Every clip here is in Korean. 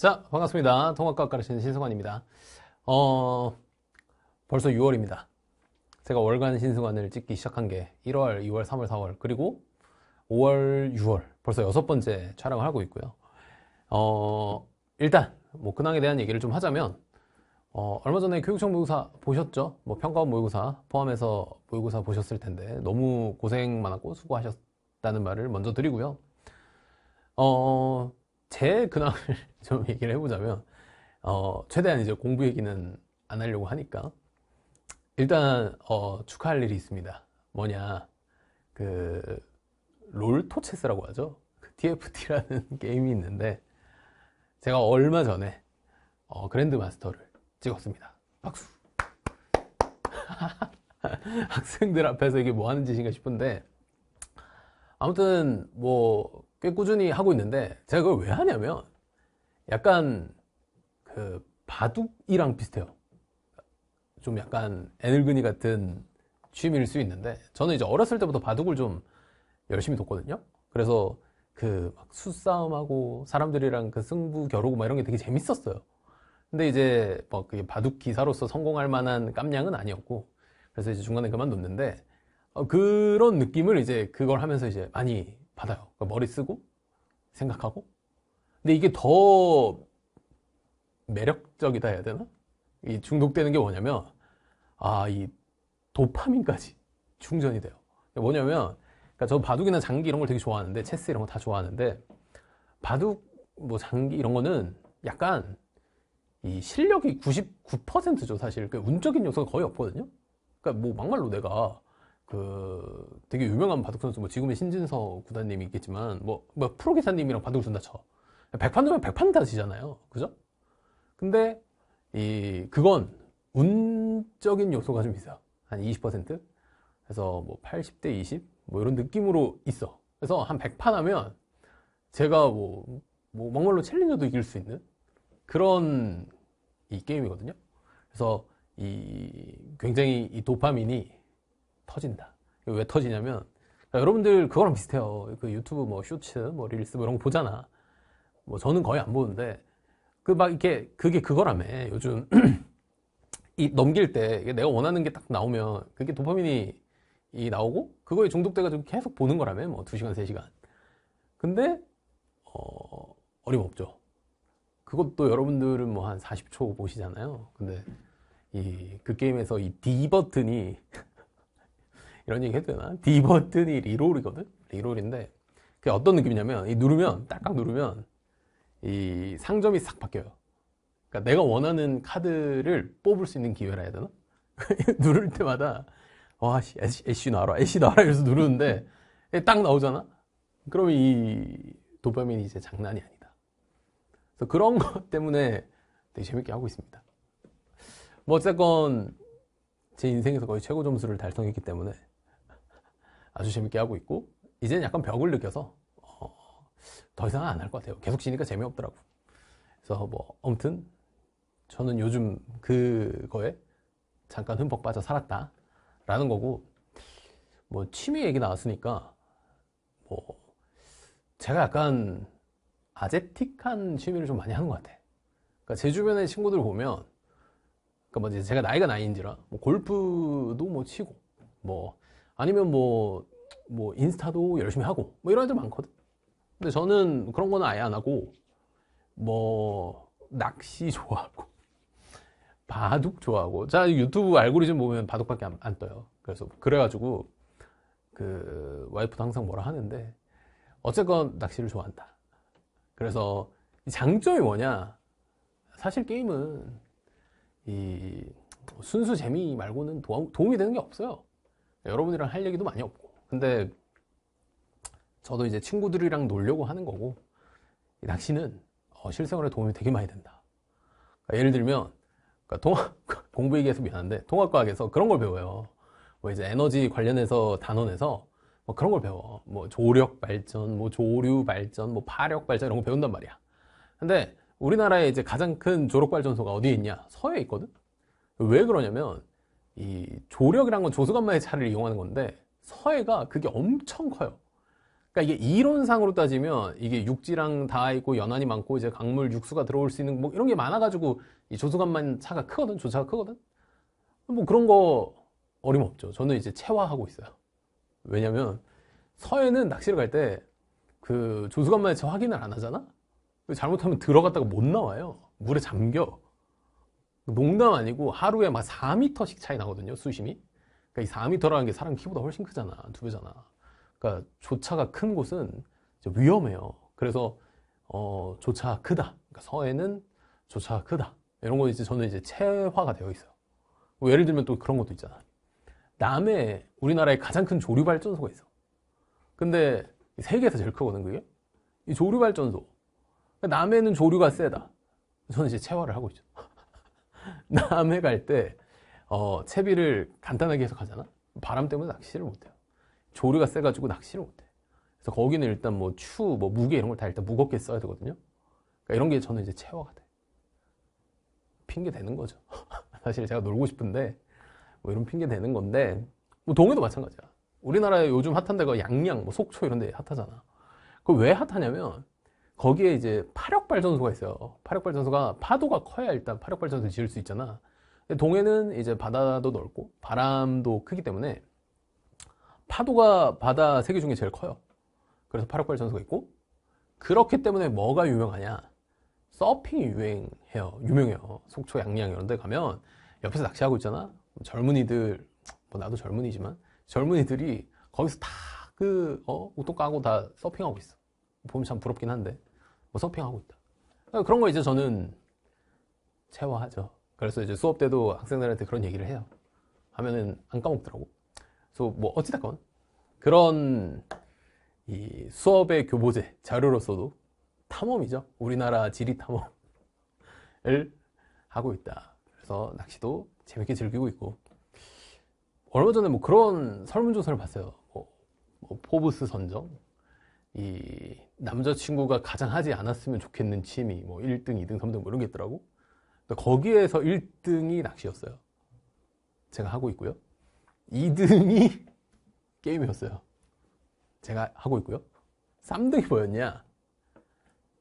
자, 반갑습니다. 통합과 가르치는 신승환입니다. 어, 벌써 6월입니다. 제가 월간 신승환을 찍기 시작한 게 1월, 2월, 3월, 4월, 그리고 5월, 6월, 벌써 여섯 번째 촬영을 하고 있고요. 어, 일단, 뭐, 근황에 대한 얘기를 좀 하자면, 어, 얼마 전에 교육청 모의고사 보셨죠? 뭐, 평가원 모의고사 포함해서 모의고사 보셨을 텐데, 너무 고생 많았고 수고하셨다는 말을 먼저 드리고요. 어, 제 근황을 좀 얘기를 해보자면 어, 최대한 이제 공부 얘기는 안 하려고 하니까 일단 어, 축하할 일이 있습니다. 뭐냐 그 롤토체스라고 하죠. 그 TFT라는 게임이 있는데 제가 얼마 전에 어, 그랜드 마스터를 찍었습니다. 박수. 학생들 앞에서 이게 뭐 하는 짓인가 싶은데 아무튼 뭐꽤 꾸준히 하고 있는데 제가 그걸 왜 하냐면 약간 그 바둑이랑 비슷해요 좀 약간 애늙은이 같은 취미일 수 있는데 저는 이제 어렸을 때부터 바둑을 좀 열심히 뒀거든요 그래서 그막 수싸움하고 사람들이랑 그 승부 겨루고 막 이런 게 되게 재밌었어요 근데 이제 뭐 그게 바둑 기사로서 성공할 만한 깜냥은 아니었고 그래서 이제 중간에 그만뒀는데 어, 그런 느낌을 이제 그걸 하면서 이제 많이 받아요. 그러니까 머리 쓰고 생각하고. 근데 이게 더 매력적이다 해야 되나? 이 중독되는 게 뭐냐면 아 이 도파민까지 충전이 돼요. 뭐냐면 그러니까 저 바둑이나 장기 이런 걸 되게 좋아하는데 체스 이런 거 다 좋아하는데 바둑 뭐 장기 이런 거는 약간 이 실력이 99%죠 사실 그 운적인 요소가 거의 없거든요. 그러니까 뭐 막말로 내가 그 되게 유명한 바둑 선수 뭐 지금의 신진서 구단님이 있겠지만 뭐, 뭐 프로 기사님이랑 바둑을 둔다 쳐. 100판 도면 100판 다 지잖아요. 그죠? 근데 이 그건 운적인 요소가 좀 있어요. 한 20%? 그래서 뭐 80대 20? 뭐 이런 느낌으로 있어. 그래서 한 100판 하면 제가 뭐, 뭐 막말로 챌린저도 이길 수 있는 그런 이 게임이거든요. 그래서 이 굉장히 이 도파민이 터진다. 왜 터지냐면 그러니까 여러분들 그거랑 비슷해요. 그 유튜브 뭐 쇼츠, 뭐 릴스 뭐 이런 거 보잖아. 뭐 저는 거의 안 보는데 그 막 이렇게 그게 그거라며 요즘 이 넘길 때 내가 원하는 게 딱 나오면 그게 도파민이 이 나오고 그거에 중독돼가지고 계속 보는 거라며 뭐 2시간 3시간 근데 어, 어림없죠 그것도 여러분들은 뭐 한 40초 보시잖아요 근데 이 그 게임에서 이 D 버튼이 이런 얘기 해도 되나? 디버튼이 리롤이거든? 리롤인데 그게 어떤 느낌이냐면 이 누르면 딱딱 누르면 이 상점이 싹 바뀌어요 그러니까 내가 원하는 카드를 뽑을 수 있는 기회라 해야 되나? 누를 때마다 와 어, 씨, 애쉬, 애쉬 나와라 애쉬 나와라 이래서 누르는데 딱 나오잖아? 그러면 이 도파민이 이제 장난이 아니다 그래서 그런 것 때문에 되게 재밌게 하고 있습니다 뭐 어쨌건 제 인생에서 거의 최고 점수를 달성했기 때문에 아주 재밌게 하고 있고 이제는 약간 벽을 느껴서 어, 더이상안 할 것 같아요. 계속 지니까 재미없더라고. 그래서 뭐 아무튼 저는 요즘 그거에 잠깐 흠뻑 빠져 살았다 라는 거고 뭐 취미 얘기 나왔으니까 뭐 제가 약간 아재틱한 취미를 좀 많이 하는 것 같아. 그러니까 제 주변의 친구들 보면 그러니까 뭐 이제 제가 나이가 나이인지라 뭐 골프도 뭐 치고 뭐 아니면 뭐, 뭐, 인스타도 열심히 하고, 뭐 이런 애들 많거든. 근데 저는 그런 거는 아예 안 하고, 뭐, 낚시 좋아하고, 바둑 좋아하고, 자, 유튜브 알고리즘 보면 바둑밖에 안, 안 떠요. 그래서, 그래가지고, 그, 와이프도 항상 뭐라 하는데, 어쨌건 낚시를 좋아한다. 그래서, 장점이 뭐냐? 사실 게임은, 이, 순수 재미 말고는 도움이 되는 게 없어요. 여러분이랑 할 얘기도 많이 없고 근데 저도 이제 친구들이랑 놀려고 하는 거고 이 낚시는 어, 실생활에 도움이 되게 많이 된다 그러니까 예를 들면 그러니까 동학 공부 얘기해서 미안한데 동학과학에서 그런 걸 배워요 뭐 이제 에너지 관련해서 단원에서 뭐 그런 걸 배워 뭐 조력 발전 뭐 조류 발전 뭐 파력 발전 이런 거 배운단 말이야 근데 우리나라에 이제 가장 큰 조력 발전소가 어디에 있냐 서해에 있거든 왜 그러냐면 이 조력이란 건 조수간만의 차를 이용하는 건데 서해가 그게 엄청 커요. 그러니까 이게 이론상으로 따지면 이게 육지랑 다 있고 연안이 많고 이제 강물 육수가 들어올 수 있는 뭐 이런 게 많아가지고 이 조수간만 차가 크거든 조차가 크거든 뭐 그런 거 어림없죠. 저는 이제 체화하고 있어요. 왜냐면 서해는 낚시를 갈 때 그 조수간만의 차 확인을 안 하잖아. 잘못하면 들어갔다가 못 나와요. 물에 잠겨. 농담 아니고 하루에 막 4m씩 차이 나거든요, 수심이. 그러니까 이 4m라는 게 사람 키보다 훨씬 크잖아, 두 배잖아. 그러니까 조차가 큰 곳은 위험해요. 그래서 어, 조차가 크다. 그니까 서해는 조차가 크다. 이런 거 이제 저는 이제 체화가 되어 있어요. 뭐 예를 들면 또 그런 것도 있잖아. 남해 우리나라의 가장 큰 조류 발전소가 있어. 근데 세계에서 제일 크거든 그게. 이 조류 발전소. 그러니까 남해는 조류가 세다. 저는 이제 체화를 하고 있죠. 남해 갈때 어, 채비를 간단하게 해석하잖아. 바람 때문에 낚시를 못해요. 조류가 세가지고 낚시를 못해. 그래서 거기는 일단 뭐 추, 뭐 무게 이런 걸 다 일단 무겁게 써야 되거든요. 그러니까 이런 게 저는 이제 체화가 돼. 핑계 되는 거죠. 사실 제가 놀고 싶은데 뭐 이런 핑계 되는 건데 뭐 동해도 마찬가지야. 우리나라에 요즘 핫한 데가 양양, 뭐 속초 이런 데 핫하잖아. 그 왜 핫하냐면 거기에 이제 파력발전소가 있어요 파력발전소가 파도가 커야 일단 파력발전소 지을 수 있잖아 동해는 이제 바다도 넓고 바람도 크기 때문에 파도가 바다 세계 중에 제일 커요 그래서 파력발전소가 있고 그렇기 때문에 뭐가 유명하냐 서핑이 유행해요 유명해요 속초 양양 이런 데 가면 옆에서 낚시하고 있잖아 젊은이들 뭐 나도 젊은이지만 젊은이들이 거기서 다 그 어, 옷도 까고 다 서핑하고 있어 보면 참 부럽긴 한데 뭐 서핑하고 있다. 어, 그런거 이제 저는 채화하죠. 그래서 이제 수업 때도 학생들한테 그런 얘기를 해요. 하면은 안 까먹더라고. 그래서 뭐 어찌됐건 그런 이 수업의 교보제 자료로서도 탐험이죠. 우리나라 지리 탐험을 하고 있다. 그래서 낚시도 재밌게 즐기고 있고 얼마 전에 뭐 그런 설문조사를 봤어요. 뭐, 뭐 포브스 선정, 이 남자친구가 가장 하지 않았으면 좋겠는 취미 뭐 1등, 2등, 3등 뭐 이런 게 있더라고. 거기에서 1등이 낚시였어요. 제가 하고 있고요. 2등이 게임이었어요. 제가 하고 있고요. 3등이 뭐였냐?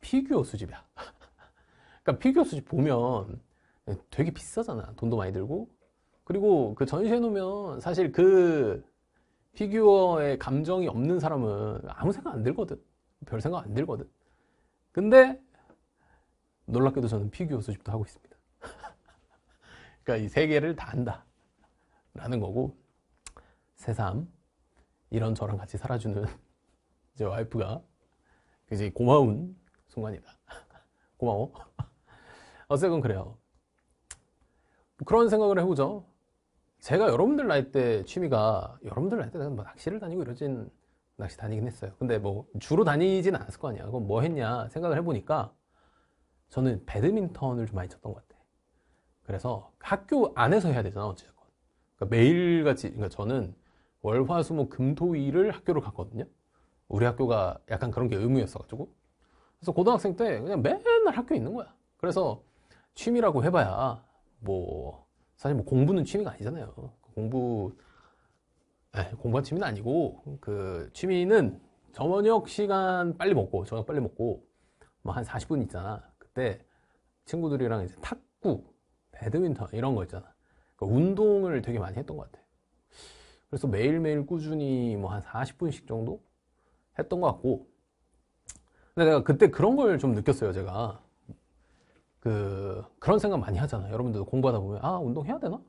피규어 수집이야. 그러니까 피규어 수집 보면 되게 비싸잖아. 돈도 많이 들고. 그리고 그 전시해 놓으면 사실 그 피규어에 감정이 없는 사람은 아무 생각 안 들거든. 별 생각 안 들거든. 근데 놀랍게도 저는 피규어 수집도 하고 있습니다. 그러니까 이세 개를 다 한다. 라는 거고 새삼 이런 저랑 같이 살아주는 제 와이프가 굉장히 고마운 순간이다. 고마워. 어쨌건 그래요. 그런 생각을 해보죠. 제가 여러분들 나이 때 취미가 여러분들 나이 때는 뭐 낚시를 다니고 이러진 낚시 다니긴 했어요. 근데 뭐 주로 다니진 않았을 거 아니야. 그럼 뭐 했냐 생각을 해보니까 저는 배드민턴을 좀 많이 쳤던 것 같아. 그래서 학교 안에서 해야 되잖아 어쨌건. 그러니까 매일같이 그러니까 저는 월화수목 금토일을 학교를 갔거든요. 우리 학교가 약간 그런 게 의무였어가지고 그래서 고등학생 때 그냥 맨날 학교에 있는 거야. 그래서 취미라고 해봐야 뭐 사실 뭐 공부는 취미가 아니잖아요. 공부, 에, 예, 공부한 취미는 아니고, 그, 취미는 저녁 시간 빨리 먹고, 저녁 빨리 먹고, 뭐 한 40분 있잖아. 그때 친구들이랑 이제 탁구, 배드민턴 이런 거 있잖아. 그러니까 운동을 되게 많이 했던 것 같아. 그래서 매일매일 꾸준히 뭐 한 40분씩 정도 했던 것 같고. 근데 내가 그때 그런 걸 좀 느꼈어요, 제가. 그 그런 생각 많이 하잖아요. 여러분들도 공부하다 보면 아 운동해야 되나?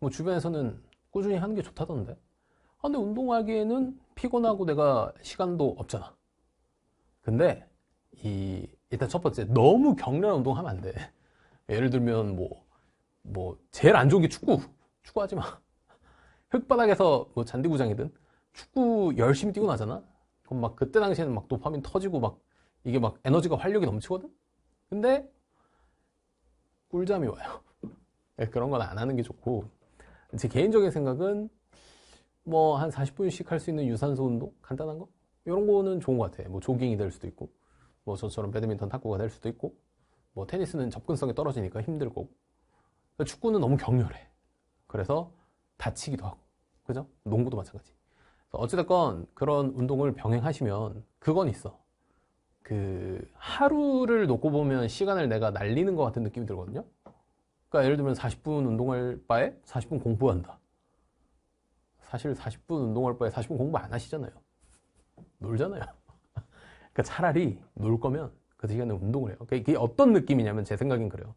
뭐 주변에서는 꾸준히 하는 게 좋다던데. 아, 근데 운동하기에는 피곤하고 내가 시간도 없잖아. 근데 이 일단 첫 번째 너무 격렬한 운동하면 안 돼. 예를 들면 뭐뭐 뭐 제일 안 좋은 게 축구. 축구하지 마. 흙바닥에서 뭐 잔디구장이든 축구 열심히 뛰고 나잖아. 그럼 막 그때 당시에는 막 도파민 터지고 막 이게 막 에너지가 활력이 넘치거든. 근데 꿀잠이 와요. 네, 그런 건 안 하는 게 좋고 제 개인적인 생각은 뭐 한 40분씩 할 수 있는 유산소 운동 간단한 거 이런 거는 좋은 것 같아요. 뭐 조깅이 될 수도 있고 뭐 저처럼 배드민턴 탁구가 될 수도 있고 뭐 테니스는 접근성이 떨어지니까 힘들 고 축구는 너무 격렬해. 그래서 다치기도 하고 그죠? 농구도 마찬가지. 어찌됐건 그런 운동을 병행하시면 그건 있어. 그 하루를 놓고 보면 시간을 내가 날리는 것 같은 느낌이 들거든요. 그러니까 예를 들면 40분 운동할 바에 40분 공부한다. 사실 40분 운동할 바에 40분 공부 안 하시잖아요. 놀잖아요. 그러니까 차라리 놀 거면 그 시간에 운동을 해요. 그게 그러니까 어떤 느낌이냐면 제 생각엔 그래요.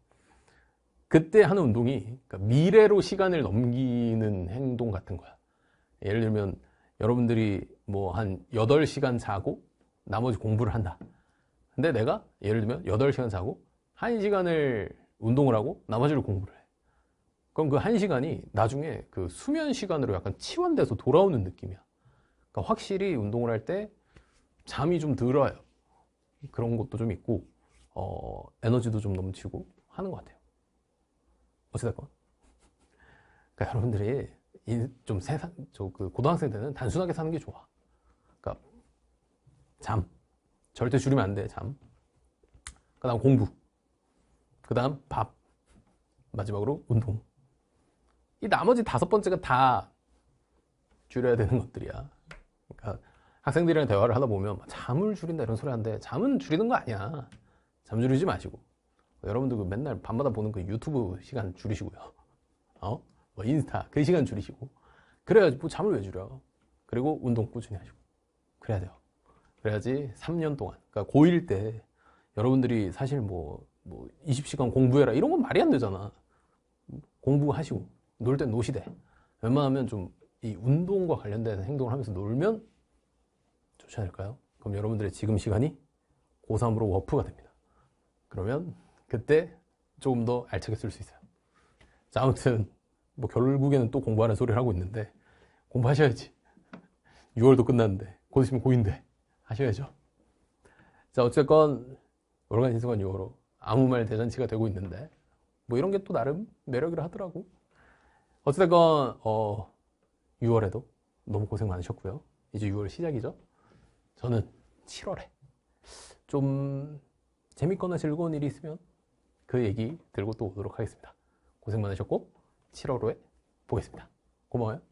그때 하는 운동이 그러니까 미래로 시간을 넘기는 행동 같은 거야. 예를 들면 여러분들이 뭐 한 8시간 자고 나머지 공부를 한다. 근데 내가 예를 들면 8시간 자고 1시간을 운동을 하고 나머지를 공부를 해. 그럼 그 1시간이 나중에 그 수면 시간으로 약간 치환돼서 돌아오는 느낌이야. 그러니까 확실히 운동을 할 때 잠이 좀 들어요. 그런 것도 좀 있고 어, 에너지도 좀 넘치고 하는 것 같아요. 어찌됐건. 그러니까 여러분들이 좀 세상, 저 그 고등학생 때는 단순하게 사는 게 좋아. 그러니까 잠, 절대 줄이면 안 돼, 잠. 그 다음 공부. 그 다음 밥. 마지막으로 운동. 이 나머지 다섯 번째가 다 줄여야 되는 것들이야. 그러니까 학생들이랑 대화를 하다 보면 잠을 줄인다 이런 소리 하는데 잠은 줄이는 거 아니야. 잠 줄이지 마시고. 여러분들 그 맨날 밤마다 보는 그 유튜브 시간 줄이시고요. 어? 뭐 인스타 그 시간 줄이시고. 그래야지 뭐 잠을 왜 줄여. 그리고 운동 꾸준히 하시고. 그래야 돼요. 그래야지 3년 동안. 그러니까 고1 때 여러분들이 사실 뭐, 뭐 20시간 공부해라 이런 건 말이 안 되잖아. 공부하시고 놀때 노시되 웬만하면 좀 이 운동과 관련된 행동을 하면서 놀면 좋지 않을까요? 그럼 여러분들의 지금 시간이 고3으로 워프가 됩니다. 그러면 그때 조금 더 알차게 쓸 수 있어요. 자, 아무튼 뭐 결국에는 또 공부하는 소리를 하고 있는데 공부하셔야지. 6월도 끝났는데 곧 있으면 고인데 하셔야죠. 자, 어쨌건 월간 신승원 이후로 아무 말 대잔치가 되고 있는데 뭐 이런 게 또 나름 매력이라 하더라고. 어쨌건 어 6월에도 너무 고생 많으셨고요. 이제 6월 시작이죠. 저는 7월에 좀 재밌거나 즐거운 일이 있으면 그 얘기 들고 또 오도록 하겠습니다. 고생 많으셨고 7월 후에 보겠습니다. 고마워요.